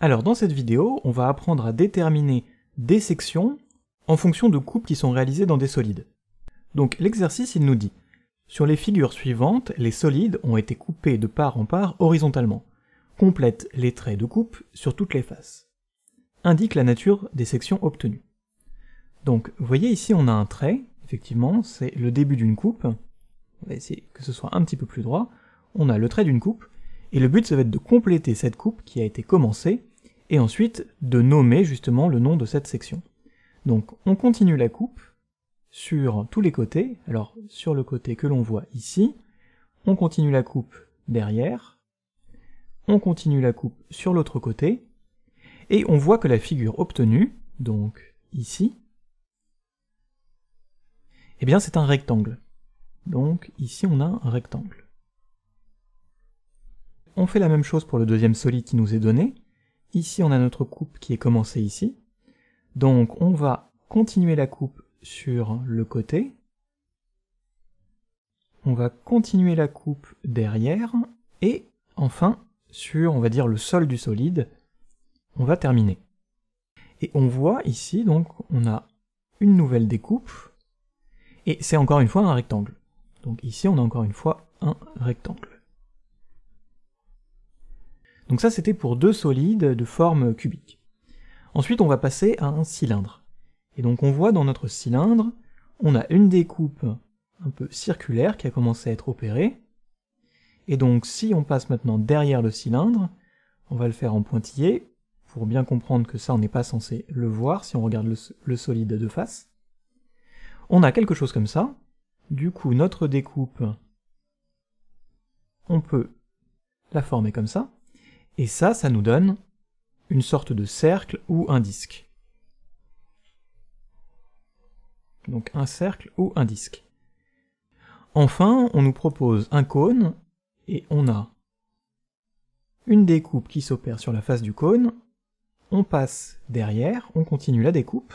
Alors dans cette vidéo, on va apprendre à déterminer des sections en fonction de coupes qui sont réalisées dans des solides. Donc l'exercice il nous dit « Sur les figures suivantes, les solides ont été coupés de part en part horizontalement. Complète les traits de coupe sur toutes les faces. Indique la nature des sections obtenues. » Donc vous voyez ici on a un trait, effectivement c'est le début d'une coupe, on va essayer que ce soit un petit peu plus droit, on a le trait d'une coupe, et le but, ça va être de compléter cette coupe qui a été commencée, et ensuite de nommer justement le nom de cette section. Donc on continue la coupe sur tous les côtés, alors sur le côté que l'on voit ici, on continue la coupe derrière, on continue la coupe sur l'autre côté, et on voit que la figure obtenue, donc ici, eh bien c'est un rectangle. Donc ici on a un rectangle. On fait la même chose pour le deuxième solide qui nous est donné. Ici, on a notre coupe qui est commencée ici. Donc, on va continuer la coupe sur le côté. On va continuer la coupe derrière. Et enfin, sur, on va dire, le sol du solide, on va terminer. Et on voit ici, donc, on a une nouvelle découpe. Et c'est encore une fois un rectangle. Donc ici, on a encore une fois un rectangle. Donc ça c'était pour deux solides de forme cubique. Ensuite on va passer à un cylindre. Et donc on voit dans notre cylindre, on a une découpe un peu circulaire qui a commencé à être opérée. Et donc si on passe maintenant derrière le cylindre, on va le faire en pointillé, pour bien comprendre que ça on n'est pas censé le voir si on regarde le, solide de face. On a quelque chose comme ça. Du coup notre découpe, on peut la former comme ça. Et ça, ça nous donne une sorte de cercle ou un disque. Donc un cercle ou un disque. Enfin, on nous propose un cône, et on a une découpe qui s'opère sur la face du cône, on passe derrière, on continue la découpe,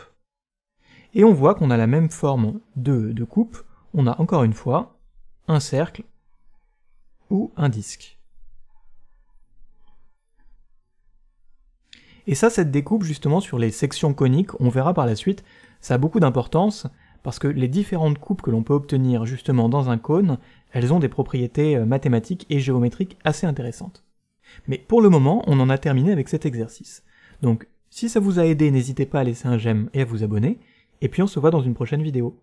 et on voit qu'on a la même forme de, de coupe, on a encore une fois un cercle ou un disque. Et ça, cette découpe justement sur les sections coniques, on verra par la suite, ça a beaucoup d'importance, parce que les différentes coupes que l'on peut obtenir justement dans un cône, elles ont des propriétés euh, mathématiques et géométriques assez intéressantes. Mais pour le moment, on en a terminé avec cet exercice. Donc, si ça vous a aidé, n'hésitez pas à laisser un j'aime et à vous abonner, et puis on se voit dans une prochaine vidéo.